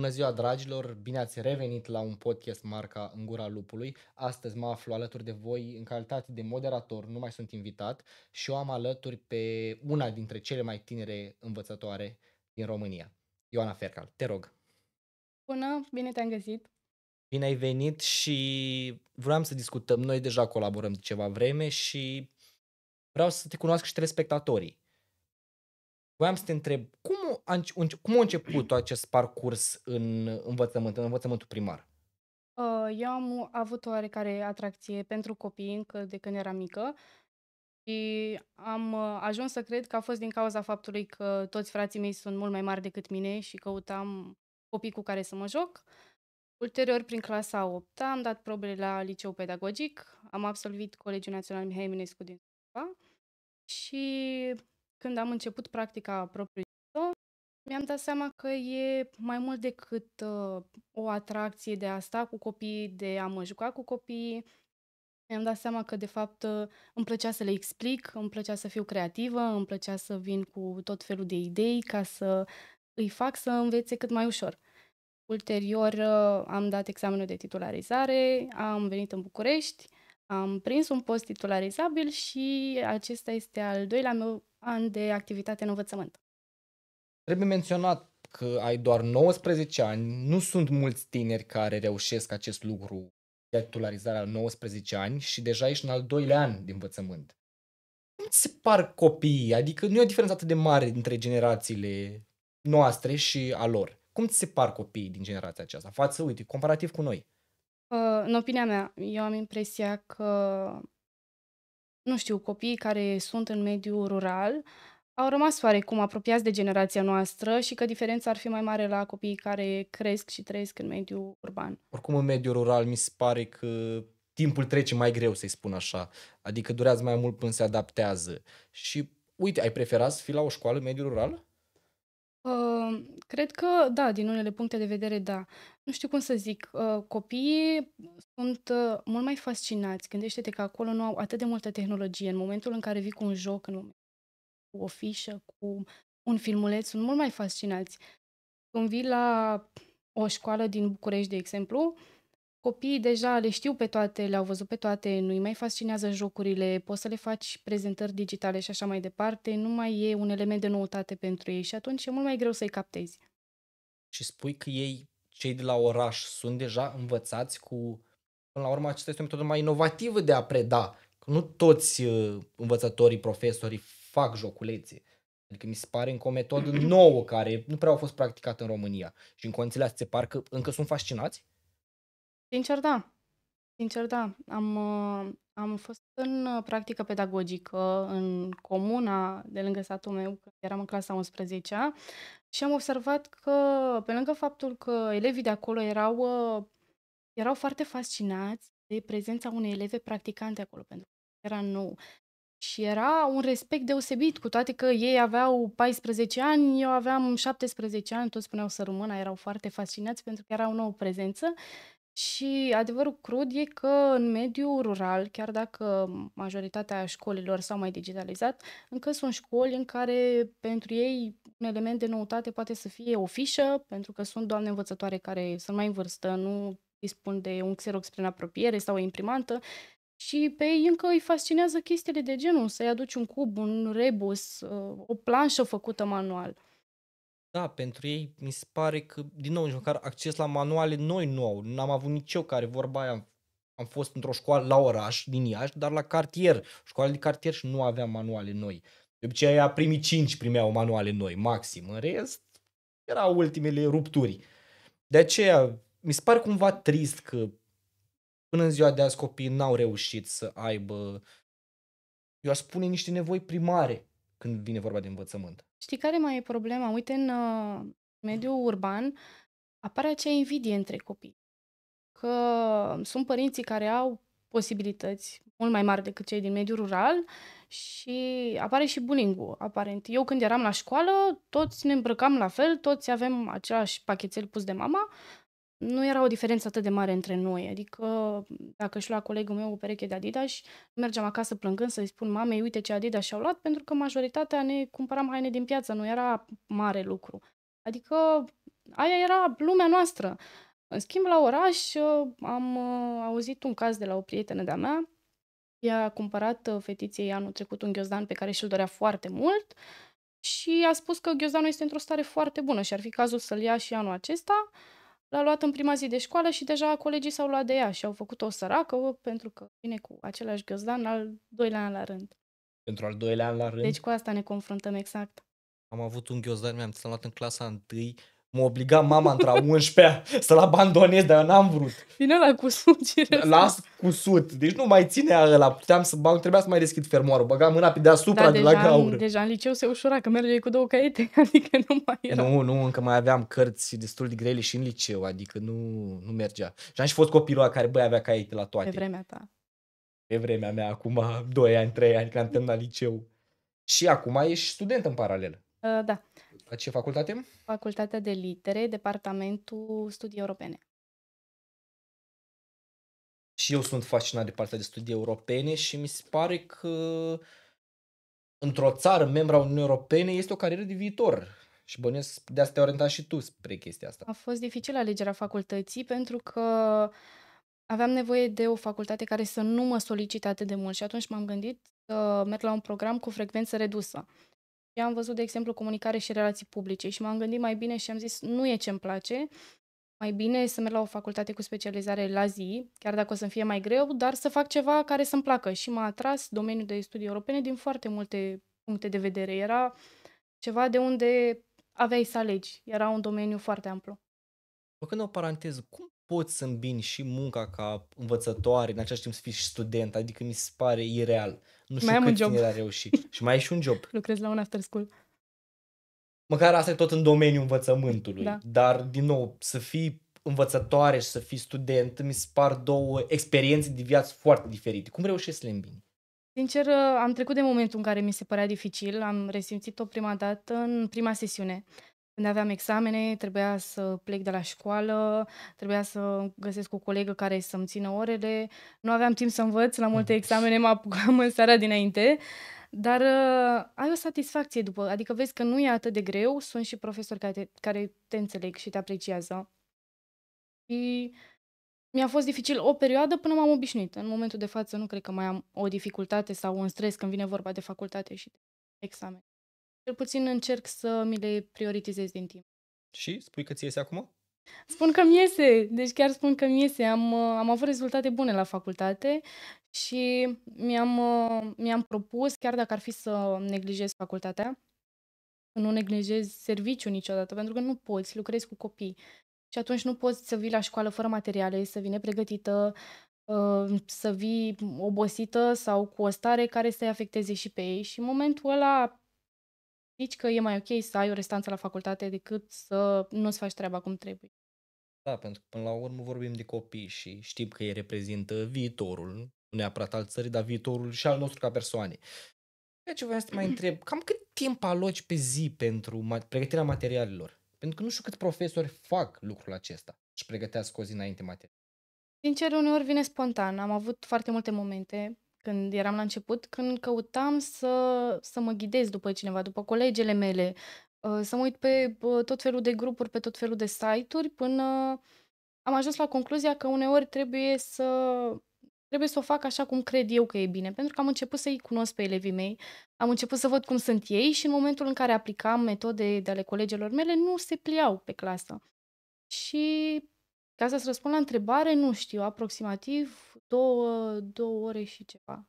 Bună ziua, dragilor! Bine ați revenit la un podcast marca În gura lupului. Astăzi mă aflu alături de voi în calitate de moderator, nu mai sunt invitat, și eu am alături pe una dintre cele mai tinere învățătoare din România. Ioana Fercal, te rog! Bună, bine te-am găsit! Bine ai venit și vreau să discutăm. Noi deja colaborăm de ceva vreme și vreau să te cunoască și telespectatorii. Vreau să te întreb, cum cum a început acest parcurs în învățământ, în învățământul primar? Ă, eu am avut oarecare atracție pentru copii încă de când eram mică și am ă, ajuns să cred că a fost din cauza faptului că toți frații mei sunt mult mai mari decât mine și căutam copii cu care să mă joc. Ulterior, prin clasa 8 am dat probele la liceu pedagogic, am absolvit Colegiul Național Mihai Eminescu din Europa și când am început practica propriu mi-am dat seama că e mai mult decât, uh, o atracție de a sta cu copiii, de a mă juca cu copiii. Mi-am dat seama că de fapt, uh, îmi plăcea să le explic, îmi plăcea să fiu creativă, îmi plăcea să vin cu tot felul de idei ca să îi fac să învețe cât mai ușor. Ulterior, uh, am dat examenul de titularizare, am venit în București, am prins un post titularizabil și acesta este al doilea meu an de activitate în învățământ. Trebuie menționat că ai doar 19 ani, nu sunt mulți tineri care reușesc acest lucru de titularizarea la 19 ani și deja ești în al doilea an de învățământ. Cum ți se par copiii? Adică nu e o diferență atât de mare dintre generațiile noastre și a lor. Cum ți se par copiii din generația aceasta? Față, uite, comparativ cu noi. Uh, în opinia mea, eu am impresia că, nu știu, copiii care sunt în mediul rural uh, au rămas oarecum apropiați de generația noastră și că diferența ar fi mai mare la copiii care cresc și trăiesc în mediul urban. Oricum în mediul rural mi se pare că timpul trece mai greu, să-i spun așa. Adică durează mai mult până se adaptează. Și uite, ai preferat să fii la o școală în mediul rural? Uh, cred că da, din unele puncte de vedere da. Nu știu cum să zic, uh, copiii sunt uh, mult mai fascinați. Gândește-te că acolo nu au atât de multă tehnologie. În momentul în care vii cu un joc, în cu o fișă, cu un filmuleț, sunt mult mai fascinați. Când vii la o școală din București, de exemplu, copiii deja le știu pe toate, le-au văzut pe toate, nu-i mai fascinează jocurile, poți să le faci prezentări digitale și așa mai departe, nu mai e un element de noutate pentru ei și atunci e mult mai greu să-i captezi. Și spui că ei, cei de la oraș, sunt deja învățați cu... Până la urmă, acesta este o metodă mai inovativă de a preda. Nu toți uh, învățătorii, profesorii fac joculețe. Adică mi se pare încă o metodă mm-hmm. nouă care nu prea a fost practicată în România. Și în condițiile astea, par că încă sunt fascinați? Sincer, da. Sincer, da. Am, uh, am fost în uh, practică pedagogică în comuna de lângă satul meu, când eram în clasa 11 -a, și am observat că, pe lângă faptul că elevii de acolo erau, uh, erau foarte fascinați de prezența unei eleve practicante acolo, pentru că era nou. Și era un respect deosebit, cu toate că ei aveau 14 ani, eu aveam 17 ani, toți spuneau să rămână, erau foarte fascinați pentru că era o nouă prezență. Și adevărul crud e că în mediul rural, chiar dacă majoritatea școlilor s-au mai digitalizat, încă sunt școli în care pentru ei un element de noutate poate să fie o fișă, pentru că sunt doamne învățătoare care sunt mai în vârstă, nu dispun de un xerox prin apropiere sau o imprimantă și pe ei încă îi fascinează chestiile de genul, să-i aduci un cub, un rebus, uh, o planșă făcută manual. Da, pentru ei mi se pare că, din nou, nici măcar acces la manuale noi nu au. N-am avut nici eu care vorba aia, am fost într-o școală la oraș, din Iași, dar la cartier, școală de cartier și nu aveam manuale noi. De obicei, aia primii cinci primeau manuale noi, maxim. În rest, erau ultimele rupturi. De aceea, mi se pare cumva trist că Până în ziua de azi copiii n-au reușit să aibă, eu aș spune, niște nevoi primare când vine vorba de învățământ. Știi care mai e problema? Uite, în uh, mediul urban apare acea invidie între copii. Că sunt părinții care au posibilități mult mai mari decât cei din mediul rural și apare și bullying aparent. Eu când eram la școală, toți ne îmbrăcam la fel, toți avem același pachetel pus de mama, nu era o diferență atât de mare între noi. Adică dacă își lua colegul meu o pereche de Adidas, mergeam acasă plângând să-i spun mamei, uite ce Adidas și-au luat, pentru că majoritatea ne cumpăram haine din piață, nu era mare lucru. Adică aia era lumea noastră. În schimb, la oraș uh, am uh, auzit un caz de la o prietenă de-a mea. Ea a cumpărat uh, fetiției anul trecut un ghiozdan pe care și-l dorea foarte mult și a spus că ghiozdanul este într-o stare foarte bună și ar fi cazul să-l ia și anul acesta. Uh, L-a luat în prima zi de școală și deja colegii s-au luat de ea și au făcut-o săracă pentru că vine cu același găzdan al doilea an la rând. Pentru al doilea an la rând? Deci cu asta ne confruntăm exact. Am avut un ghiozdan, mi-am luat în clasa întâi, Mă obliga mama într-a 11-a să-l abandonez, dar eu n-am vrut. Vine la cusut, Las cusut, Deci nu mai ținea ăla. Puteam să bag, trebuia să mai deschid fermoarul. Băga mâna pe deasupra da, de la gaură. În, deja în liceu se ușura, că merge cu două caiete, adică nu mai era. Nu, nu, încă mai aveam cărți destul de grele și în liceu, adică nu, nu mergea. Și am și fost copilul care, băi, avea caiete la toate. Pe vremea ta. Pe vremea mea, acum 2 ani, 3 ani, când am terminat liceu. Și acum ești student în paralel. Uh, da. La ce facultate? Facultatea de Litere, Departamentul Studii Europene. Și eu sunt fascinat de partea de studii europene și mi se pare că într-o țară membra Uniunii Europene este o carieră de viitor. Și bănuiesc de asta te-ai orientat și tu spre chestia asta. A fost dificilă alegerea facultății pentru că aveam nevoie de o facultate care să nu mă solicite atât de mult și atunci m-am gândit să merg la un program cu frecvență redusă. Eu am văzut, de exemplu, comunicare și relații publice și m-am gândit mai bine și am zis, nu e ce-mi place, mai bine să merg la o facultate cu specializare la zi, chiar dacă o să-mi fie mai greu, dar să fac ceva care să-mi placă. Și m-a atras domeniul de studii europene din foarte multe puncte de vedere. Era ceva de unde aveai să alegi. Era un domeniu foarte amplu. Făcând o paranteză, cum poți să îmbini și munca ca învățătoare, în același timp să fii și student, adică mi se pare ireal. Nu știu mai am cât un job. a reușit. și mai ai și un job. Lucrez la un after school. Măcar asta e tot în domeniul învățământului. Da. Dar, din nou, să fii învățătoare și să fii student, mi se par două experiențe de viață foarte diferite. Cum reușești să le îmbini? Sincer, am trecut de momentul în care mi se părea dificil, am resimțit-o prima dată în prima sesiune. Uh, când aveam examene, trebuia să plec de la școală, trebuia să găsesc o colegă care să-mi țină orele. Nu aveam timp să învăț, la multe examene mă apucam în seara dinainte. Dar uh, ai o satisfacție după, adică vezi că nu e atât de greu, sunt și profesori care te, care te înțeleg și te apreciază. Și mi-a fost dificil o perioadă până m-am obișnuit. În momentul de față nu cred că mai am o dificultate sau un stres când vine vorba de facultate și de examen. Cel puțin încerc să mi le prioritizez din timp. Și spui că ți iese acum? Spun că-mi iese, deci chiar spun că-mi iese. Am, am avut rezultate bune la facultate și mi-am, mi-am propus, chiar dacă ar fi să neglijez facultatea, să nu neglijez serviciu niciodată, pentru că nu poți, lucrezi cu copii. Și atunci nu poți să vii la școală fără materiale, să vii nepregătită, uh, să vii obosită sau cu o stare care să-i afecteze și pe ei. Și în momentul ăla nici că e mai ok să ai o restanță la facultate decât să nu-ți faci treaba cum trebuie. Da, pentru că până la urmă vorbim de copii și știm că ei reprezintă viitorul, nu neapărat al țării, dar viitorul și al nostru ca persoane. Ceea ce vreau să te mai întreb, cam cât timp aloci pe zi pentru ma- pregătirea materialelor? Pentru că nu știu cât profesori fac lucrul acesta și pregătească o zi înainte material. Sincer, uneori vine spontan. Am avut foarte multe momente când eram la început, când căutam să, să mă ghidez după cineva, după colegele mele, uh, să mă uit pe uh, tot felul de grupuri, pe tot felul de site-uri, până am ajuns la concluzia că uneori trebuie să trebuie să o fac așa cum cred eu că e bine, pentru că am început să-i cunosc pe elevii mei, am început să văd cum sunt ei și în momentul în care aplicam metode de ale colegilor mele, nu se pliau pe clasă. Și ca să-ți răspund la întrebare, nu știu, aproximativ două, două ore și ceva.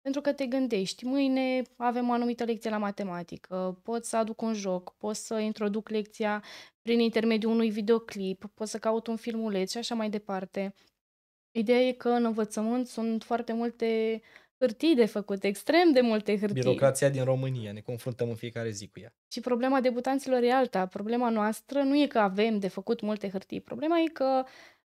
Pentru că te gândești, mâine avem o anumită lecție la matematică, pot să aduc un joc, pot să introduc lecția prin intermediul unui videoclip, pot să caut un filmuleț și așa mai departe. Ideea e că în învățământ sunt foarte multe hârtii de făcut, extrem de multe hârtii. Birocrația din România, ne confruntăm în fiecare zi cu ea. Și problema debutanților e alta. Problema noastră nu e că avem de făcut multe hârtii. Problema e că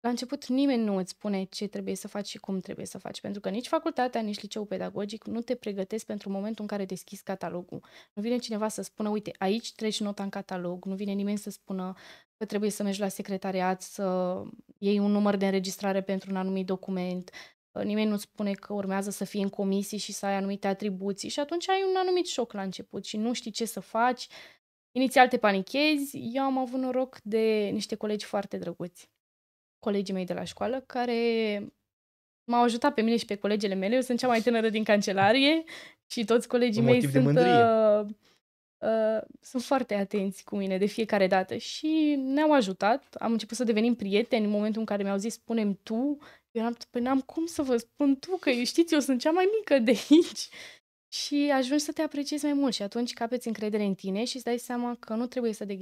la început nimeni nu îți spune ce trebuie să faci și cum trebuie să faci, pentru că nici facultatea, nici liceul pedagogic nu te pregătesc pentru momentul în care deschizi catalogul. Nu vine cineva să spună, uite, aici treci nota în catalog, nu vine nimeni să spună că trebuie să mergi la secretariat, să iei un număr de înregistrare pentru un anumit document, Ă, nimeni nu spune că urmează să fie în comisii și să ai anumite atribuții și atunci ai un anumit șoc la început și nu știi ce să faci. Inițial te panichezi, eu am avut noroc de niște colegi foarte drăguți, colegii mei de la școală, care m-au ajutat pe mine și pe colegele mele. Eu sunt cea mai tânără din cancelarie și toți colegii un mei sunt... Uh, Ă, sunt foarte atenți cu mine de fiecare dată și ne-au ajutat. Am început să devenim prieteni în momentul în care mi-au zis, spunem tu. Eu eram, păi n-am cum să vă spun tu, că știți, eu sunt cea mai mică de aici. Și ajungi să te apreciezi mai mult și atunci capeți încredere în tine și îți dai seama că nu trebuie să te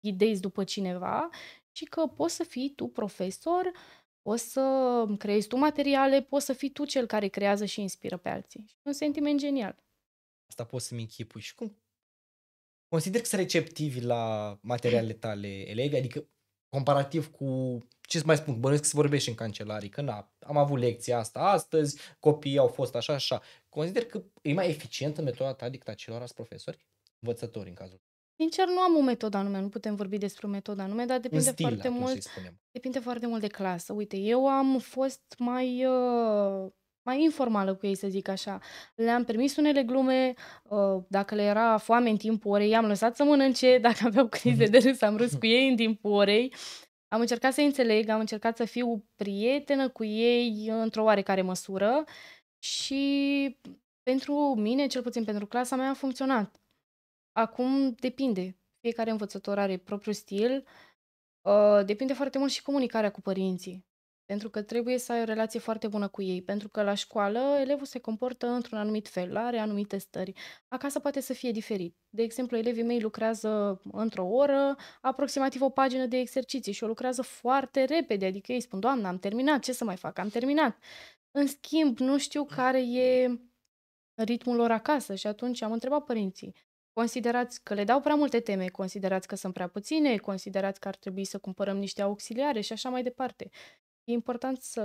ghidezi după cineva și că poți să fii tu profesor, poți să creezi tu materiale, poți să fii tu cel care creează și inspiră pe alții. Și un sentiment genial. Asta poți să-mi închipui. Și cum Consider că sunt receptivi la materialele tale elevi, adică comparativ cu ce mai spun, bănuiesc că se vorbește în cancelarii, că na, am avut lecția asta astăzi, copiii au fost așa, așa. Consider că e mai eficientă metoda ta decât a celorlalți profesori, învățători în cazul Sincer, nu am o metodă anume, nu putem vorbi despre o metodă anume, dar depinde stil, foarte mult. Depinde foarte mult de clasă. Uite, eu am fost mai uh, mai informală cu ei, să zic așa. Le-am permis unele glume, uh, dacă le era foame în timpul orei, i-am lăsat să mănânce, dacă aveau crize mhm. de râs, am râs cu ei în timpul orei. Am încercat să înțeleg, am încercat să fiu prietenă cu ei într-o oarecare măsură și pentru mine, cel puțin pentru clasa mea, a funcționat. Acum depinde. Fiecare învățător are propriul stil, uh, depinde foarte mult și comunicarea cu părinții. Pentru că trebuie să ai o relație foarte bună cu ei, pentru că la școală elevul se comportă într-un anumit fel, are anumite stări. Acasă poate să fie diferit. De exemplu, elevii mei lucrează într-o oră aproximativ o pagină de exerciții și o lucrează foarte repede, adică ei spun, doamna, am terminat, ce să mai fac, am terminat. În schimb, nu știu care e ritmul lor acasă și atunci am întrebat părinții, Considerați că le dau prea multe teme, considerați că sunt prea puține, considerați că ar trebui să cumpărăm niște auxiliare și așa mai departe e important să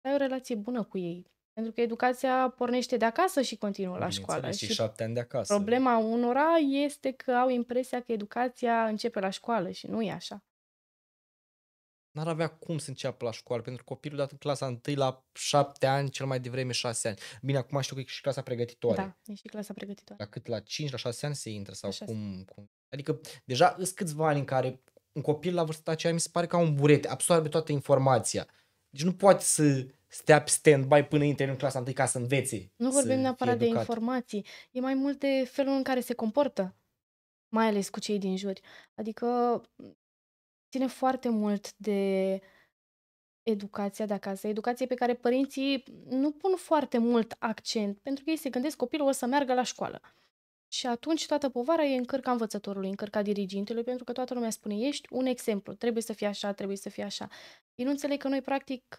ai o relație bună cu ei. Pentru că educația pornește de acasă și continuă la școală. Și, și șapte ani de acasă. Problema unora este că au impresia că educația începe la școală și nu e așa. N-ar avea cum să înceapă la școală, pentru că copilul dat în clasa 1 la 7 ani, cel mai devreme 6 ani. Bine, acum știu că e și clasa pregătitoare. Da, e și clasa pregătitoare. La cât la 5, la 6 ani se intră sau cum, cum... Adică deja sunt câțiva ani în care un copil la vârsta aceea mi se pare ca un burete, absorbe toată informația. Deci nu poate să stea pe stand-by până intre în clasa întâi ca să învețe. Nu vorbim neapărat de informații, e mai mult de felul în care se comportă, mai ales cu cei din jur. Adică ține foarte mult de educația de acasă, educație pe care părinții nu pun foarte mult accent, pentru că ei se gândesc copilul o să meargă la școală. Și atunci toată povara e încărca învățătorului, încărca dirigintelui, pentru că toată lumea spune, ești un exemplu, trebuie să fii așa, trebuie să fii așa. Ei nu înțeleg că noi, practic,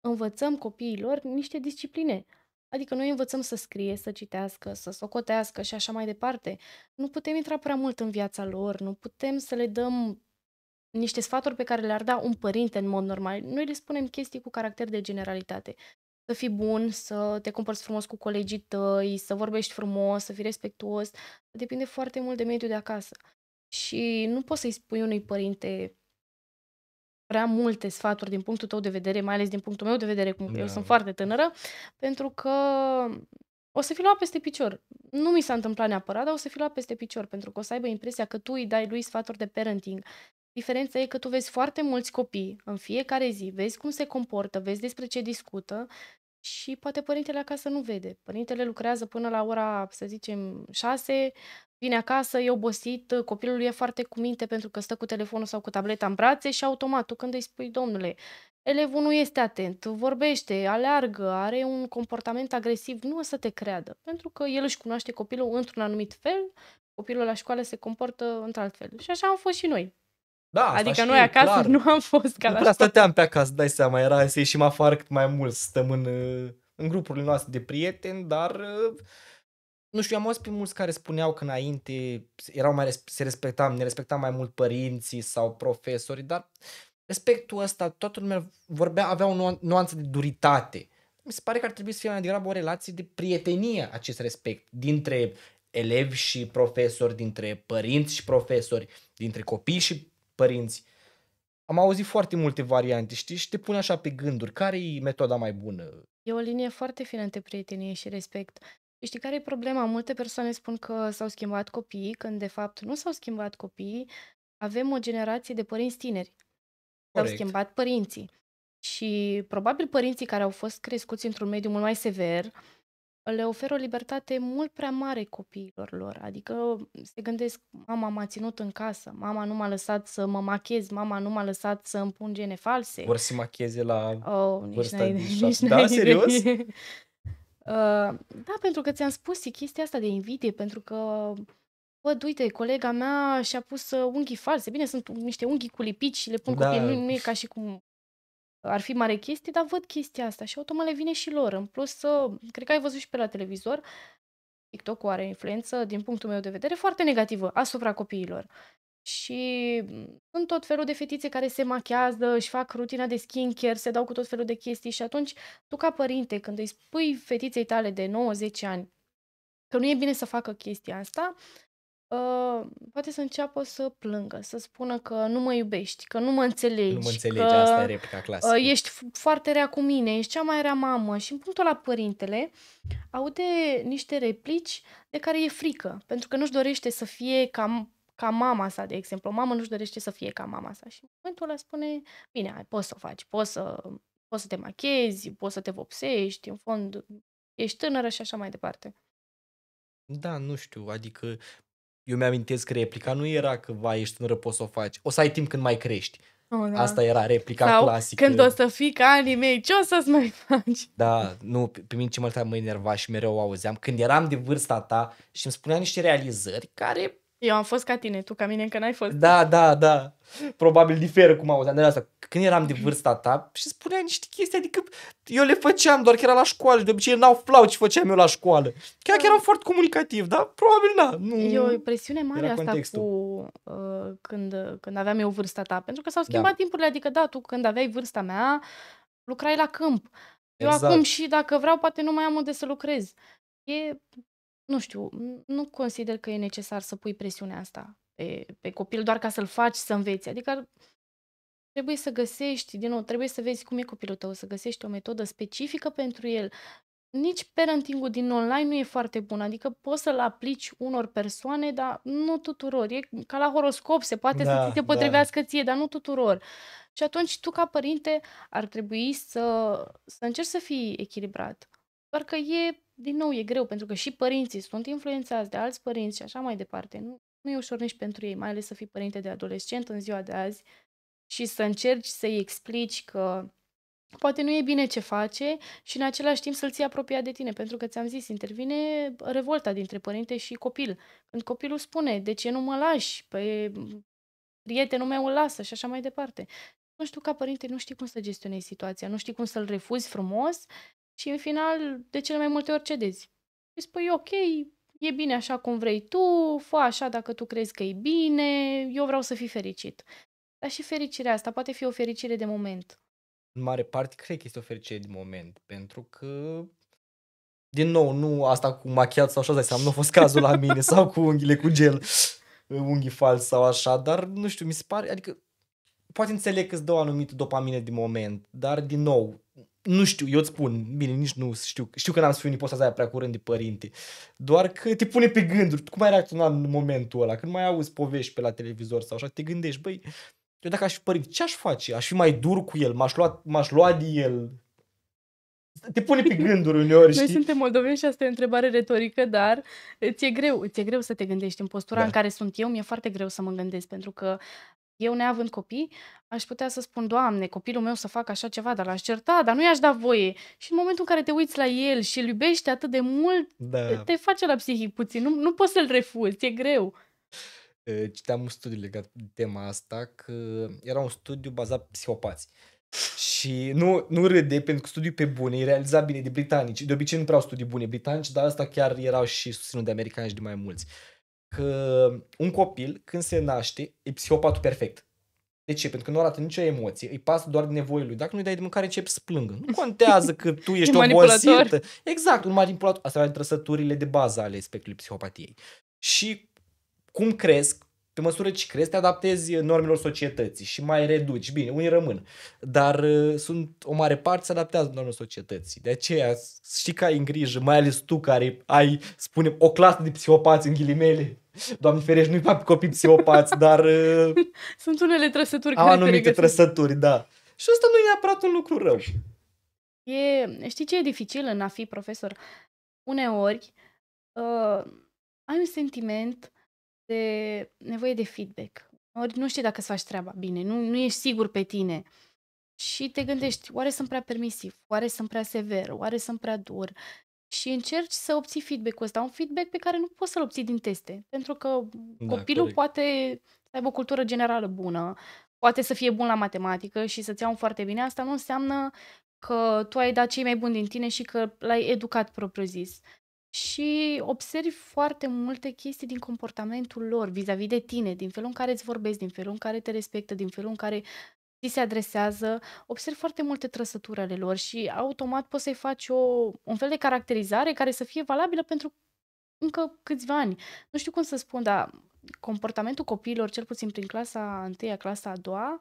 învățăm copiilor niște discipline. Adică noi învățăm să scrie, să citească, să socotească și așa mai departe. Nu putem intra prea mult în viața lor, nu putem să le dăm niște sfaturi pe care le-ar da un părinte în mod normal. Noi le spunem chestii cu caracter de generalitate să fii bun, să te comporți frumos cu colegii tăi, să vorbești frumos, să fii respectuos. Depinde foarte mult de mediul de acasă. Și nu poți să-i spui unui părinte prea multe sfaturi din punctul tău de vedere, mai ales din punctul meu de vedere, cum yeah. eu sunt da. foarte tânără, pentru că o să fi luat peste picior. Nu mi s-a întâmplat neapărat, dar o să fi luat peste picior, pentru că o să aibă impresia că tu îi dai lui sfaturi de parenting Diferența e că tu vezi foarte mulți copii în fiecare zi, vezi cum se comportă, vezi despre ce discută și poate părintele acasă nu vede. Părintele lucrează până la ora, să zicem, șase vine acasă, e obosit, copilul e foarte cu minte pentru că stă cu telefonul sau cu tableta în brațe și automat tu când îi spui, domnule, elevul nu este atent, vorbește, aleargă, are un comportament agresiv, nu o să te creadă, pentru că el își cunoaște copilul într-un anumit fel, copilul la școală se comportă într-alt fel. Și așa am fost și noi. Da, adică noi acasă clar. nu am fost ca nu la prea stăteam pe acasă, dai seama, era să ieșim afară cât mai mult, stăm în, în grupurile noastre de prieteni, dar nu știu, am auzit pe mulți care spuneau că înainte erau mai, se respectam, ne respectam mai mult părinții sau profesorii, dar respectul ăsta, toată lumea vorbea, avea o nuanță de duritate. Mi se pare că ar trebui să fie mai degrabă o relație de prietenie acest respect dintre elevi și profesori, dintre părinți și profesori, dintre copii și părinți. Am auzit foarte multe variante, știi, și te pune așa pe gânduri. Care e metoda mai bună? E o linie foarte fină între prietenie și respect. Știi care e problema? Multe persoane spun că s-au schimbat copiii, când de fapt nu s-au schimbat copiii. Avem o generație de părinți tineri. S-au schimbat părinții. Și probabil părinții care au fost crescuți într-un mediu mult mai sever, le oferă o libertate mult prea mare copiilor lor. Adică se gândesc, mama m-a ținut în casă, mama nu m-a lăsat să mă machez, mama nu m-a lăsat să îmi pun gene false. Vor să macheze la oh, vârsta de șapte. Da, serios? uh, da, pentru că ți-am spus, e chestia asta de invidie, pentru că Bă, uite, colega mea și-a pus uh, unghii false. Bine, sunt niște unghii cu lipici și le pun da. copiii. Nu, nu e ca și cum ar fi mare chestie, dar văd chestia asta și automat le vine și lor. În plus, ă, cred că ai văzut și pe la televizor, TikTok-ul are influență, din punctul meu de vedere, foarte negativă asupra copiilor. Și mm, sunt tot felul de fetițe care se machează, își fac rutina de skincare, se dau cu tot felul de chestii și atunci tu ca părinte, când îi spui fetiței tale de 9-10 ani că nu e bine să facă chestia asta, Uh, poate să înceapă să plângă, să spună că nu mă iubești, că nu mă înțelegi. Nu mă înțelegi, că, asta e replica da, clasică. Uh, ești foarte rea cu mine, ești cea mai rea mamă. Și în punctul la părintele aude niște replici de care e frică, pentru că nu-și dorește să fie ca, ca mama sa, de exemplu. O mamă nu-și dorește să fie ca mama sa. Și în momentul ăla spune, bine, poți să o faci, poți să, poți să te machezi, poți să te vopsești, în fond ești tânără și așa mai departe. Da, nu știu, adică eu mi-amintesc că replica nu era că, vai, ești tânără, poți să o faci. O să ai timp când mai crești. Oh, da. Asta era replica Sau clasică. când o să fii ca anii mei, ce o să-ți mai faci? Da, nu, pe mine ce mă mă enerva și mereu o auzeam. Când eram de vârsta ta și îmi spunea niște realizări care eu am fost ca tine, tu ca mine încă n-ai fost. Da, da, da. Probabil diferă cum auzeam de asta. Când eram de vârsta ta și spunea niște chestii, adică eu le făceam, doar că era la școală și de obicei n flau ce făceam eu la școală. Chiar că da. eram foarte comunicativ, dar probabil na. Nu... E o presiune mare era asta contextul. cu uh, când, când aveam eu vârsta ta, pentru că s-au da. schimbat da. timpurile, adică da, tu când aveai vârsta mea, lucrai la câmp. Eu exact. acum și dacă vreau, poate nu mai am unde să lucrez. E nu știu, nu consider că e necesar să pui presiunea asta pe, pe copil doar ca să-l faci să înveți. Adică trebuie să găsești, din nou, trebuie să vezi cum e copilul tău, să găsești o metodă specifică pentru el. Nici parenting-ul din online nu e foarte bun, adică poți să-l aplici unor persoane, dar nu tuturor. E ca la horoscop, se poate da, să ți se da. potrivească da. ție, dar nu tuturor. Și atunci tu, ca părinte, ar trebui să, să încerci să fii echilibrat. Doar că e din nou, e greu, pentru că și părinții sunt influențați de alți părinți și așa mai departe. Nu, nu e ușor nici pentru ei, mai ales să fii părinte de adolescent în ziua de azi și să încerci să-i explici că poate nu e bine ce face și în același timp să-l ții apropiat de tine, pentru că ți-am zis, intervine revolta dintre părinte și copil. Când copilul spune, de ce nu mă lași? Păi prietenul meu îl lasă și așa mai departe. Nu știu, ca părinte, nu știi cum să gestionezi situația, nu știi cum să-l refuzi frumos și în final de cele mai multe ori cedezi. Îi spui, ok, e bine așa cum vrei tu, fă așa dacă tu crezi că e bine, eu vreau să fii fericit. Dar și fericirea asta poate fi o fericire de moment. În mare parte cred că este o fericire de moment, pentru că din nou, nu asta cu machiat sau așa, seama, nu a fost cazul la mine, sau cu unghiile cu gel, unghii fals sau așa, dar nu știu, mi se pare, adică poate înțeleg că îți dă o anumită dopamină de moment, dar din nou, nu știu, eu îți spun, bine, nici nu știu, știu că n-am să fiu niposta aia prea curând de părinte, doar că te pune pe gânduri, cum ai reacționat în momentul ăla, când mai auzi povești pe la televizor sau așa, te gândești, băi, eu dacă aș fi părinte, ce aș face? Aș fi mai dur cu el, m-aș lua, m-aș lua de el, te pune pe gânduri uneori, Noi știi? suntem moldoveni și asta e o întrebare retorică, dar ți-e greu, ți-e greu să te gândești în postura da. în care sunt eu, mi-e foarte greu să mă gândesc, pentru că eu, neavând copii, aș putea să spun, Doamne, copilul meu să facă așa ceva, dar l-aș certa, dar nu i-aș da voie. Și în momentul în care te uiți la el și îl iubești atât de mult, da. te face la psihic puțin. Nu, nu poți să-l refuzi, e greu. Citeam un studiu legat de tema asta, că era un studiu bazat pe psihopați. Și nu, nu râde pentru că studiul pe bune e realizat bine de britanici. De obicei nu prea studii bune britanici, dar asta chiar erau și susținut de americani și de mai mulți că un copil când se naște e psihopatul perfect. De ce? Pentru că nu arată nicio emoție, îi pasă doar de nevoie lui. Dacă nu-i dai de mâncare, începi să plângă. Nu contează că tu ești obosită. Exact, un manipulator. Asta e trăsăturile de bază ale spectrului psihopatiei. Și cum cresc, pe măsură ce crezi, te adaptezi normelor societății și mai reduci. Bine, unii rămân, dar uh, sunt o mare parte se adaptează normelor societății. De aceea știi că ai în grijă, mai ales tu care ai, spune, o clasă de psihopați în ghilimele Doamne ferești, nu-i fac copii psihopați, dar... Uh, sunt unele trăsături care anumite te trăsături, da. Și asta nu e neapărat un lucru rău. E, știi ce e dificil în a fi profesor? Uneori uh, ai un sentiment de nevoie de feedback. Ori nu știi dacă să faci treaba bine, nu, nu ești sigur pe tine. Și te gândești, oare sunt prea permisiv, oare sunt prea sever, oare sunt prea dur și încerci să obții feedback-ul ăsta, un feedback pe care nu poți să-l obții din teste, pentru că da, copilul corect. poate să aibă o cultură generală bună, poate să fie bun la matematică și să-ți iau foarte bine, asta nu înseamnă că tu ai dat cei mai buni din tine și că l-ai educat propriu-zis. Și observi foarte multe chestii din comportamentul lor vis-a-vis de tine, din felul în care îți vorbesc, din felul în care te respectă, din felul în care ți se adresează, observ foarte multe trăsături ale lor și automat poți să-i faci o, un fel de caracterizare care să fie valabilă pentru încă câțiva ani. Nu știu cum să spun, dar comportamentul copiilor, cel puțin prin clasa 1 clasa a doua,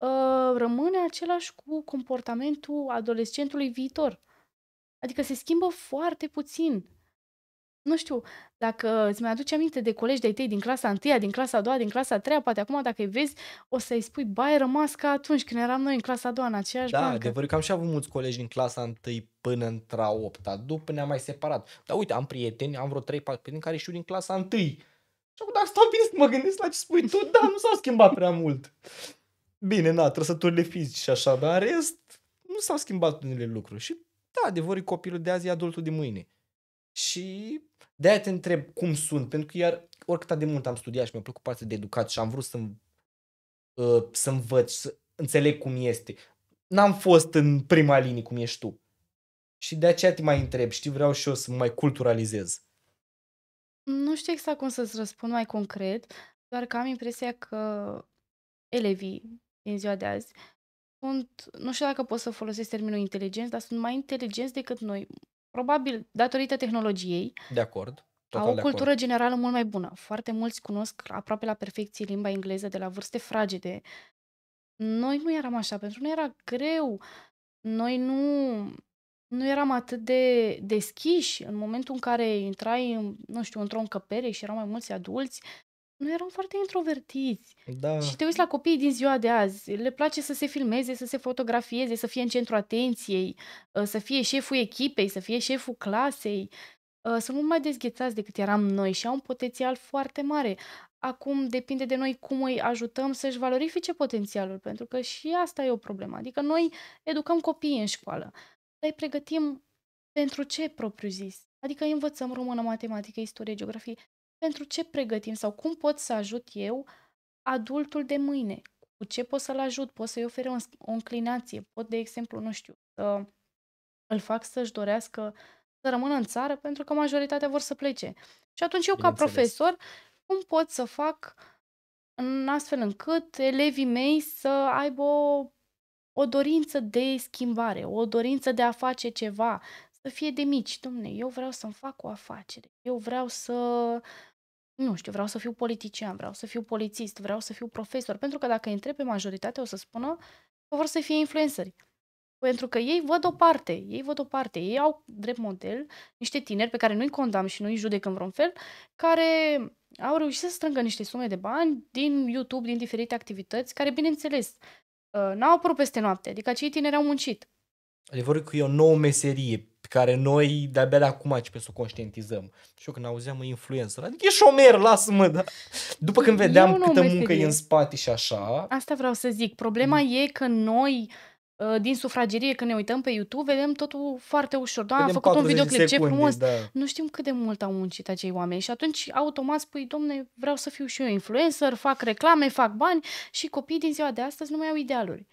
ă, rămâne același cu comportamentul adolescentului viitor. Adică se schimbă foarte puțin nu știu, dacă îți mai aduce aminte de colegi de-ai tăi din clasa 1, din clasa 2, din clasa 3, poate acum dacă îi vezi, o să-i spui, bai, rămas ca atunci când eram noi în clasa 2 în aceeași da, bancă. Da, adevăr că am și avut mulți colegi din clasa 1 până într-a 8 după ne-am mai separat. Dar uite, am prieteni, am vreo 3-4 prieteni care știu din clasa 1. Și acum dacă stau bine să mă gândesc la ce spui tu, da, nu s-au schimbat prea mult. Bine, na, trăsăturile fizice și așa, dar în rest, nu s-au schimbat unele lucruri. Și da, adevărul copilul de azi e adultul de mâine. Și de-aia te întreb cum sunt, pentru că iar oricât de mult am studiat și mi-a plăcut partea de educat și am vrut să uh, să învăț, să înțeleg cum este. N-am fost în prima linie cum ești tu. Și de aceea te mai întreb, știi, vreau și eu să mă mai culturalizez. Nu știu exact cum să-ți răspund mai concret, doar că am impresia că elevii din ziua de azi sunt, nu știu dacă pot să folosesc termenul inteligenți, dar sunt mai inteligenți decât noi probabil datorită tehnologiei, de acord. Total au o cultură acord. generală mult mai bună. Foarte mulți cunosc aproape la perfecție limba engleză de la vârste fragede. Noi nu eram așa, pentru noi era greu. Noi nu, nu eram atât de deschiși în momentul în care intrai, nu știu, într-o încăpere și erau mai mulți adulți, noi eram foarte introvertiți. Da. Și te uiți la copiii din ziua de azi, le place să se filmeze, să se fotografieze, să fie în centru atenției, uh, să fie șeful echipei, să fie șeful clasei. Uh, sunt mult mai dezghețați decât eram noi și au un potențial foarte mare. Acum depinde de noi cum îi ajutăm să-și valorifice potențialul, pentru că și asta e o problemă. Adică noi educăm copiii în școală, dar îi pregătim pentru ce propriu zis. Adică învățăm română, matematică, istorie, geografie, pentru ce pregătim sau cum pot să ajut eu adultul de mâine, cu ce pot să-l ajut, pot să-i ofer o, o înclinație, pot, de exemplu, nu știu, să îl fac să-și dorească să rămână în țară pentru că majoritatea vor să plece. Și atunci eu, ca profesor, cum pot să fac în astfel încât elevii mei să aibă o, o dorință de schimbare, o dorință de a face ceva, să fie de mici. Dumne, eu vreau să-mi fac o afacere, eu vreau să nu știu, vreau să fiu politician, vreau să fiu polițist, vreau să fiu profesor, pentru că dacă întreb pe majoritate o să spună că vor să fie influenceri. Pentru că ei văd o parte, ei văd o parte, ei au drept model niște tineri pe care nu-i condamn și nu-i judec în vreun fel, care au reușit să strângă niște sume de bani din YouTube, din diferite activități, care, bineînțeles, uh, n-au apărut peste noapte, adică acei tineri au muncit. Adevărul că e o nouă meserie care noi de-abia de acum începem să o conștientizăm. Și eu când auzeam o influencer, adică e șomer, lasă-mă, da. După când vedeam câtă muncă e în spate și așa... Asta vreau să zic. Problema mm. e că noi ă, din sufragerie, când ne uităm pe YouTube, vedem totul foarte ușor. Da, am făcut un videoclip, secunde, ce frumos. Da. Nu știm cât de mult au muncit acei oameni și atunci automat spui, domne, vreau să fiu și eu influencer, fac reclame, fac bani și copiii din ziua de astăzi nu mai au idealuri.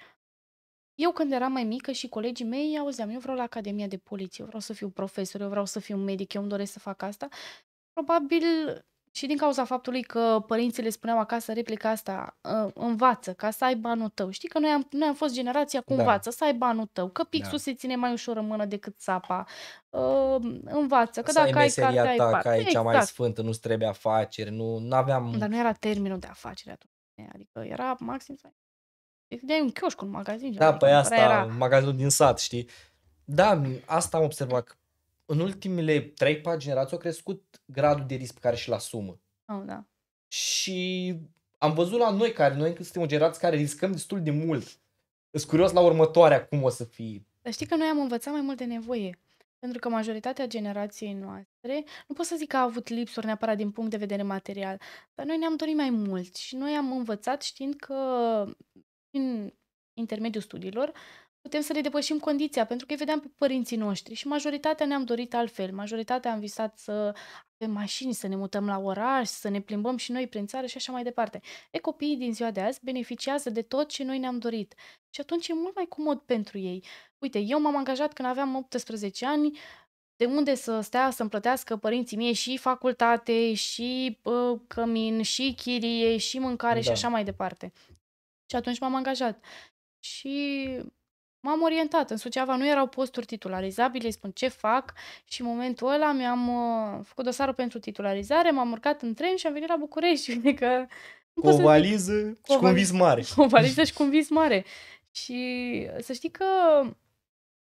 Eu când eram mai mică și colegii mei, auzeam, eu vreau la Academia de Poliție, eu vreau să fiu profesor, eu vreau să fiu medic, eu îmi doresc să fac asta. Probabil și din cauza faptului că părinții le spuneau acasă replica asta, ă, învață, ca să ai banul tău. Știi că noi am, noi am fost generația cu da. învață, să ai banul tău, că da. pixul da. se ține mai ușor în mână decât sapa. Uh, ă, învață, că să dacă ai, ai ta, ai parte. Că ai exact. cea mai exact. sfântă, nu-ți trebuie afaceri, nu aveam... Dar nu era terminul de afaceri atunci. Adică era maxim să ai Dai un chioșc, un magazin. Da, păi asta, era... magazinul din sat, știi? Da, asta am observat. Că în ultimele 3-4 generații au crescut gradul de risc pe care și-l asumă. Oh, da. Și am văzut la noi care, noi încă suntem o generație care riscăm destul de mult. Sunt curios la următoarea cum o să fie. Dar știi că noi am învățat mai mult de nevoie. Pentru că majoritatea generației noastre, nu pot să zic că a avut lipsuri neapărat din punct de vedere material, dar noi ne-am dorit mai mult și noi am învățat știind că prin intermediul studiilor, putem să ne depășim condiția, pentru că îi vedeam pe părinții noștri și majoritatea ne-am dorit altfel. Majoritatea am visat să avem mașini, să ne mutăm la oraș, să ne plimbăm și noi prin țară și așa mai departe. E, copiii din ziua de azi beneficiază de tot ce noi ne-am dorit și atunci e mult mai comod pentru ei. Uite, eu m-am angajat când aveam 18 ani, de unde să stea să-mi plătească părinții mie și facultate, și uh, cămin, și chirie, și mâncare da. și așa mai departe. Și atunci m-am angajat. Și m-am orientat. În Suceava nu erau posturi titularizabile, spun ce fac și în momentul ăla mi-am uh, făcut dosarul pentru titularizare, m-am urcat în tren și am venit la București. Adică, cu o valiză zic, și cu un vis mare. Cu o valiză și cu un vis mare. Și să știi că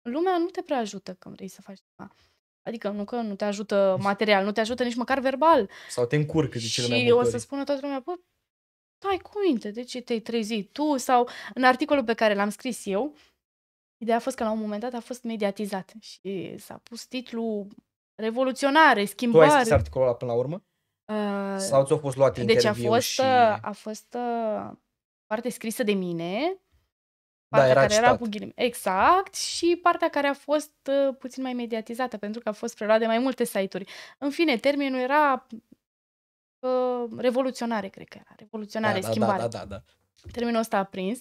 lumea nu te prea ajută când vrei să faci ceva. Adică nu că nu te ajută material, nu te ajută nici măcar verbal. Sau te încurcă de cele și mai multe Și o să spună toată lumea, bă, stai cu minte, de ce te-ai trezit tu? Sau în articolul pe care l-am scris eu, ideea a fost că la un moment dat a fost mediatizat și s-a pus titlul revoluționare, schimbare. Tu ai scris articolul ăla până la urmă? Uh, Sau ți-au fost luate deci interviu a fost, și... Uh, a fost uh, parte scrisă de mine, da, partea da, era care citat. era cu ghilim, exact, și partea care a fost uh, puțin mai mediatizată, pentru că a fost preluat de mai multe site-uri. În fine, termenul era uh, revoluționare, cred că era. Revoluționare, da, da schimbare. Da, da, da, da. Terminul ăsta a prins.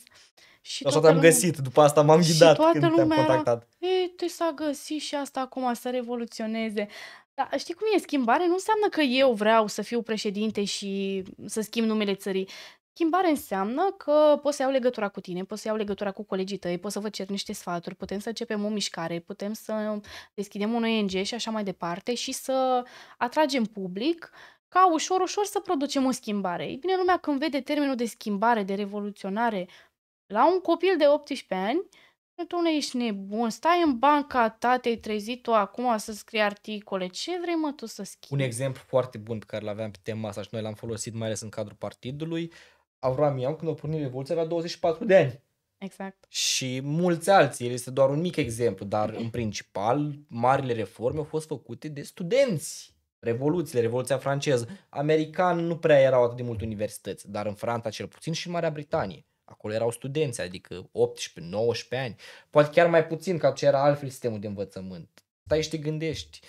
Și asta am găsit, după asta m-am ghidat și toată când lumea te-am contactat. Era, te s-a găsit și asta acum să revoluționeze. Dar știi cum e? Schimbare nu înseamnă că eu vreau să fiu președinte și să schimb numele țării. Schimbare înseamnă că pot să iau legătura cu tine, pot să iau legătura cu colegii tăi, pot să vă cer niște sfaturi, putem să începem o mișcare, putem să deschidem un ONG și așa mai departe și să atragem public ca ușor, ușor să producem o schimbare. Ei bine, lumea când vede termenul de schimbare, de revoluționare, la un copil de 18 ani, păi, tu ești nebun, stai în banca ta, te-ai trezit tu acum să scrii articole, ce vrei mă tu să schimbi? Un exemplu foarte bun pe care l-aveam pe tema asta și noi l-am folosit mai ales în cadrul partidului, Avram Ion când a pornit Revoluția avea 24 de ani. Exact. Și mulți alții, el este doar un mic exemplu, dar în principal marile reforme au fost făcute de studenți revoluțiile, Revoluția franceză. American nu prea erau atât de mult universități, dar în Franța cel puțin și în Marea Britanie. Acolo erau studenți, adică 18-19 ani, poate chiar mai puțin, ca ce era altfel sistemul de învățământ. Stai și te gândești.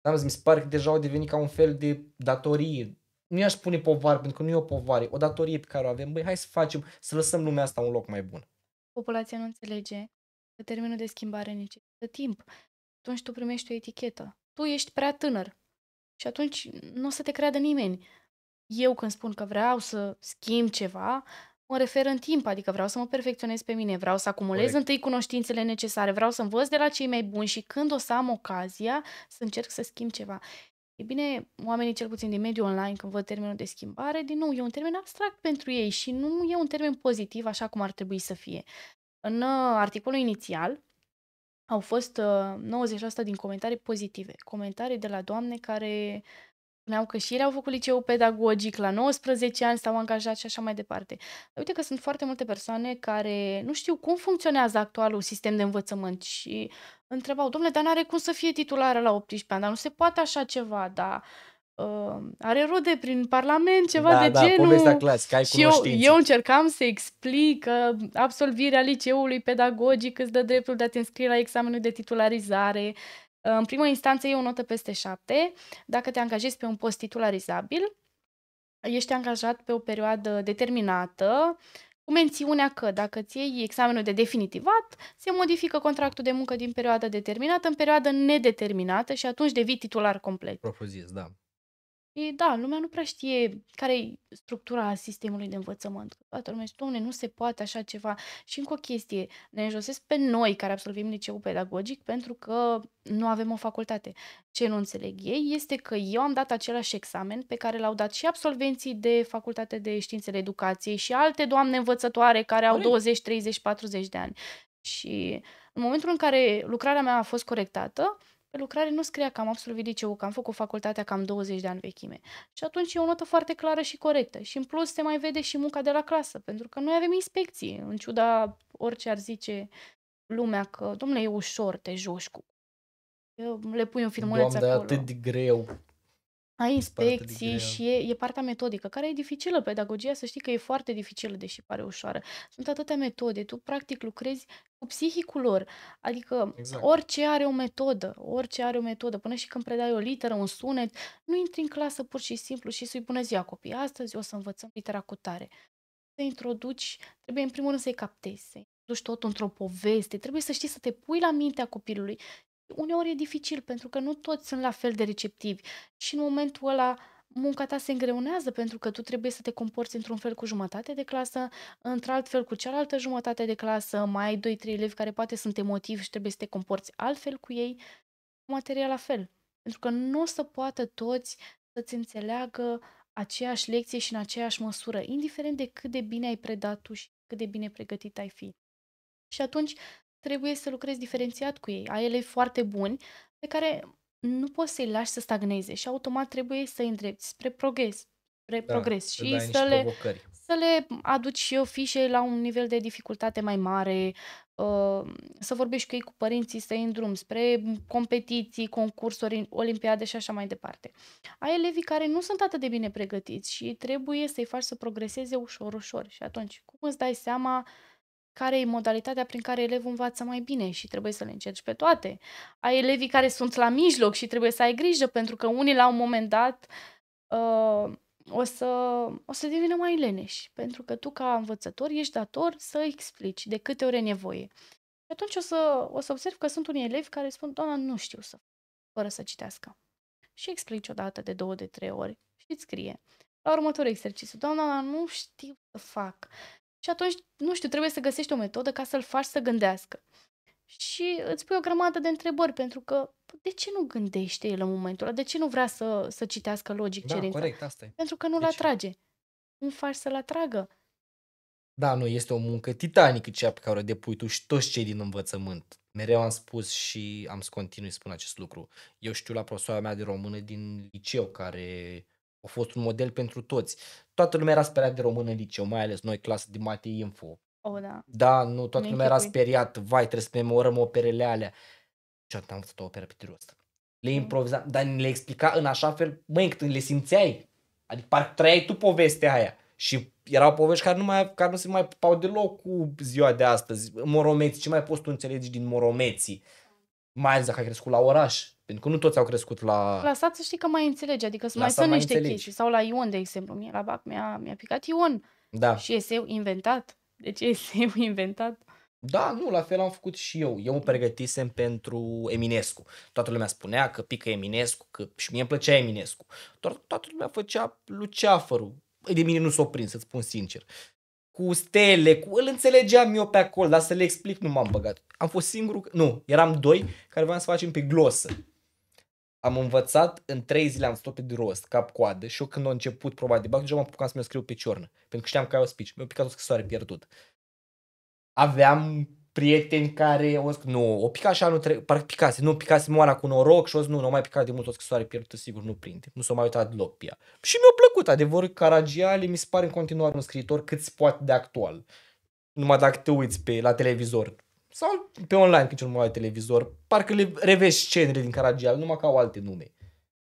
Am zis, mi se pare că deja au devenit ca un fel de datorie. Nu i-aș spune povară, pentru că nu e o povară, o datorie pe care o avem. Băi, hai să facem, să lăsăm lumea asta un loc mai bun. Populația nu înțelege că termenul de schimbare necesită timp. Atunci tu primești o etichetă. Tu ești prea tânăr, și atunci nu o să te creadă nimeni. Eu când spun că vreau să schimb ceva, mă refer în timp, adică vreau să mă perfecționez pe mine, vreau să acumulez Corect. întâi cunoștințele necesare, vreau să învăț de la cei mai buni și când o să am ocazia să încerc să schimb ceva. E bine, oamenii cel puțin din mediul online, când văd termenul de schimbare, din nou, e un termen abstract pentru ei și nu e un termen pozitiv așa cum ar trebui să fie. În uh, articolul inițial, au fost uh, 90% din comentarii pozitive. Comentarii de la doamne care spuneau că și ele au făcut liceu pedagogic, la 19 ani s-au angajat și așa mai departe. Uite că sunt foarte multe persoane care nu știu cum funcționează actualul sistem de învățământ și întrebau, domnule, dar nu are cum să fie titulară la 18 ani, dar nu se poate așa ceva, dar uh, are rude prin parlament, ceva da, de da, genul. Clasică, ai și eu, eu încercam să explic că uh, absolvirea liceului pedagogic îți dă dreptul de a te înscrie la examenul de titularizare. Uh, în primă instanță e o notă peste șapte. Dacă te angajezi pe un post titularizabil, ești angajat pe o perioadă determinată, cu mențiunea că dacă ți iei examenul de definitivat, se modifică contractul de muncă din perioada determinată în perioada nedeterminată și atunci devii titular complet. Propriu zis, da. E, da, lumea nu prea știe care e structura sistemului de învățământ. Toată lumea zice, domne, nu se poate așa ceva. Și încă o chestie, ne înjosesc pe noi care absolvim liceul pedagogic pentru că nu avem o facultate. Ce nu înțeleg ei este că eu am dat același examen pe care l-au dat și absolvenții de facultate de științele educației și alte doamne învățătoare care au 20, 30, 40 de ani. Și în momentul în care lucrarea mea a fost corectată, pe lucrare nu scria că am absolvit liceu, că am făcut facultatea cam 20 de ani vechime. Și atunci e o notă foarte clară și corectă. Și în plus se mai vede și munca de la clasă, pentru că noi avem inspecții, în ciuda orice ar zice lumea că, domnule, e ușor, te joci cu le pui un filmuleț Doamne, acolo. atât de greu. Ai inspecții și e, e partea metodică, care e dificilă. Pedagogia, să știi că e foarte dificilă, deși pare ușoară. Sunt atâtea metode. Tu, practic, lucrezi cu psihicul lor. Adică exact. orice are o metodă, orice are o metodă. Până și când predai o literă, un sunet, nu intri în clasă pur și simplu și să-i bună ziua copii. Astăzi o să învățăm litera cu tare. Să introduci, trebuie în primul rând să-i captezi, să duci tot într-o poveste, trebuie să știi să te pui la mintea copilului uneori e dificil pentru că nu toți sunt la fel de receptivi și în momentul ăla munca ta se îngreunează pentru că tu trebuie să te comporți într-un fel cu jumătate de clasă, într-alt fel cu cealaltă jumătate de clasă, mai ai 2-3 elevi care poate sunt emotivi și trebuie să te comporți altfel cu ei, materia la fel. Pentru că nu o să poată toți să-ți înțeleagă aceeași lecție și în aceeași măsură, indiferent de cât de bine ai predat tu și cât de bine pregătit ai fi. Și atunci trebuie să lucrezi diferențiat cu ei. Ai ele foarte buni pe care nu poți să-i lași să stagneze și automat trebuie să-i îndrepti spre progres, spre da, progres și să le, să le aduci fișe la un nivel de dificultate mai mare, uh, să vorbești cu ei, cu părinții, să-i îndrum spre competiții, concursuri, olimpiade și așa mai departe. Ai elevii care nu sunt atât de bine pregătiți și trebuie să-i faci să progreseze ușor, ușor și atunci cum îți dai seama care e modalitatea prin care elevul învață mai bine și trebuie să le încerci pe toate. Ai elevii care sunt la mijloc și trebuie să ai grijă pentru că unii la un moment dat uh, o, să, o să devină mai leneși pentru că tu ca învățător ești dator să explici de câte ori e nevoie. Și atunci o să, o să observ că sunt unii elevi care spun, doamna, nu știu să fără să citească. Și explici o dată, de două, de trei ori și îți scrie. La următorul exercițiu, doamna, nu știu să fac. Și atunci, nu știu, trebuie să găsești o metodă ca să-l faci să gândească. Și îți pui o grămadă de întrebări, pentru că păi, de ce nu gândește el în momentul ăla? De ce nu vrea să, să citească logic da, cerința? corect, asta e. Pentru că nu-l deci... atrage. Cum faci să-l atragă. Da, nu, este o muncă titanică cea pe care o depui tu și toți cei din învățământ. Mereu am spus și am să continui să spun acest lucru. Eu știu la profesoara mea de română din liceu care a fost un model pentru toți. Toată lumea era speriat de român în liceu, mai ales noi, clasă de mate info. Oh, da. da, nu, toată lumea era speriat, vai, trebuie să memorăm operele alea. Și am făcut o operă pe tirul ăsta. Le improvizam, dar le explica în așa fel, măi, încât le simțeai. Adică parcă trăiai tu povestea aia. Și erau povești care nu, mai, care nu se mai pau deloc cu ziua de astăzi. Moromeții, ce mai poți tu înțelegi din moromeții? Mai ales dacă ai crescut la oraș. Pentru că nu toți au crescut la... La sat să știi că mai înțelege, adică să mai sunt niște înțelegi. chestii. Sau la Ion, de exemplu, mie la BAC mi-a, mi-a picat Ion. Da. Și eseu inventat. Deci eseu inventat. Da, nu, la fel am făcut și eu. Eu mă pregătisem pentru Eminescu. Toată lumea spunea că pică Eminescu, că și mie îmi plăcea Eminescu. Doar toată lumea făcea Luceafărul. De mine nu s-o prins, să-ți spun sincer. Cu stele, cu... îl înțelegeam eu pe acolo, dar să le explic nu m-am băgat. Am fost singurul, nu, eram doi care voiam să facem pe glosă am învățat, în trei zile am stat pe de rost, cap-coadă și eu când a început proba de bac, deja m-am apucat să mi scriu pe ciornă, pentru că știam că ai o speech. Mi-a picat o scrisoare pierdut. Aveam prieteni care au zis, nu, o pica așa, nu trebuie, parcă picase, nu, picase moara cu noroc și o zis, nu, nu mai picat de mult o scrisoare pierdută, sigur, nu prinde, nu s-a mai uitat deloc pe ea. Și mi-a plăcut, adevărul, Caragiale mi se pare în continuare un scriitor cât se poate de actual. Numai dacă te uiți pe, la televizor, sau pe online când cel mai televizor, parcă le revezi scenele din Caragial, numai ca au alte nume.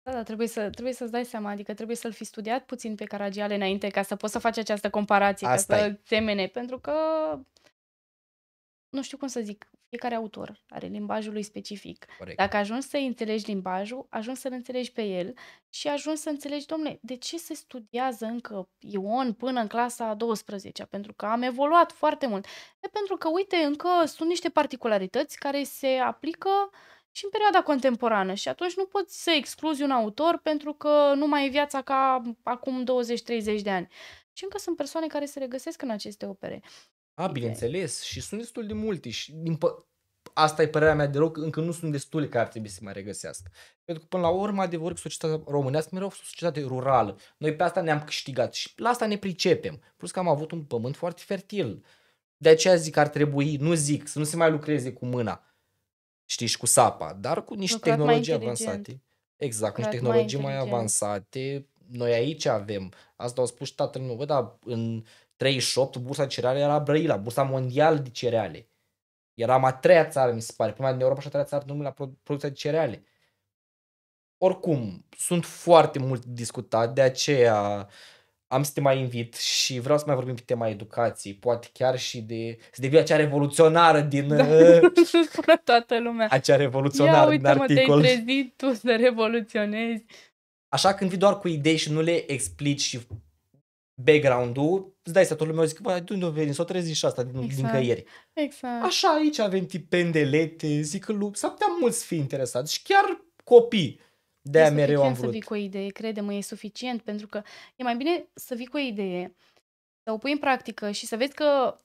Da, da, trebuie, să, trebuie să-ți dai seama, adică trebuie să-l fi studiat puțin pe Caragiale înainte ca să poți să faci această comparație, Asta ca să temene, pentru că nu știu cum să zic, fiecare autor are limbajul lui specific. Corect. Dacă ajungi să înțelegi limbajul, ajungi să-l înțelegi pe el și ajungi să înțelegi, domne, de ce se studiază încă Ion până în clasa 12 Pentru că am evoluat foarte mult. E pentru că, uite, încă sunt niște particularități care se aplică și în perioada contemporană și atunci nu poți să excluzi un autor pentru că nu mai e viața ca acum 20-30 de ani. Și încă sunt persoane care se regăsesc în aceste opere. A, bineînțeles. Ideea. Și sunt destul de multe. Și din pă- asta e părerea mea de rău, încă nu sunt destul care ar trebui să mai regăsească. Pentru că până la urmă, adevăr, că societatea românească mereu o societate rurală. Noi pe asta ne-am câștigat și la asta ne pricepem. Plus că am avut un pământ foarte fertil. De aceea zic că ar trebui, nu zic, să nu se mai lucreze cu mâna, știi, și cu sapa, dar cu niște tehnologii avansate. Exact, cu niște tehnologii mai, mai avansate. Noi aici avem, asta au spus și tatăl meu, bă, dar în 38, bursa de cereale era Brăila, bursa mondială de cereale. Eram a treia țară, mi se pare, prima din Europa și a treia țară numai la produ- producția de cereale. Oricum, sunt foarte mult discutat, de aceea am să te mai invit și vreau să mai vorbim pe tema educației, poate chiar și de, să devii acea revoluționară din... Da, uh, toată lumea. Acea revoluționară Ia, din mă, articol. te-ai trezit tu să revoluționezi. Așa când vii doar cu idei și nu le explici și background-ul, îți dai statul meu, zic, băi, de unde a venit, s o trezi și asta din, exact. din căieri. Exact. Așa aici avem pendelete, zic că lup, s-ar putea mulți fi interesați și chiar copii. De aia mereu am vrut. să vii cu o idee, crede-mă, e suficient, pentru că e mai bine să vii cu o idee, să o pui în practică și să vezi că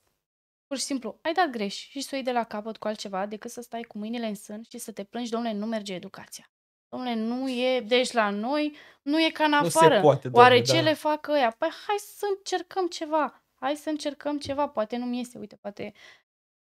pur și simplu ai dat greș și să o iei de la capăt cu altceva decât să stai cu mâinile în sân și să te plângi, domnule, nu merge educația. Dom'le, nu e, deci la noi nu e ca în afară. Nu se poate, doamne, Oare da. ce da. le fac ăia? Păi hai să încercăm ceva. Hai să încercăm ceva. Poate nu-mi iese, uite, poate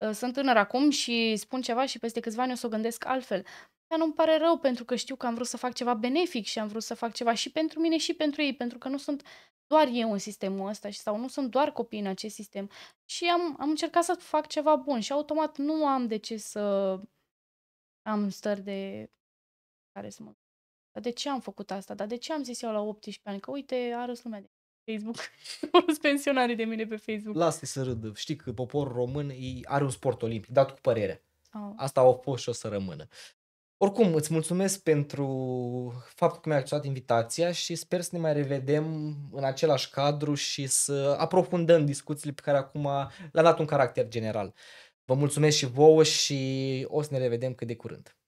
uh, sunt tânăr acum și spun ceva și peste câțiva ani o să o gândesc altfel. Dar nu-mi pare rău pentru că știu că am vrut să fac ceva benefic și am vrut să fac ceva și pentru mine și pentru ei, pentru că nu sunt doar eu în sistemul ăsta și sau nu sunt doar copii în acest sistem. Și am, am încercat să fac ceva bun și automat nu am de ce să am stări de care să mă... Dar de ce am făcut asta? Dar de ce am zis eu la 18 ani? Că uite, râs lumea de Facebook. o pensionarii de mine pe Facebook. Lasă-i să râdă. Știi că poporul român are un sport olimpic, dat cu părere. Oh. Asta o fost și o să rămână. Oricum, îți mulțumesc pentru faptul că mi-ai acceptat invitația și sper să ne mai revedem în același cadru și să aprofundăm discuțiile pe care acum le-a dat un caracter general. Vă mulțumesc și vouă și o să ne revedem cât de curând.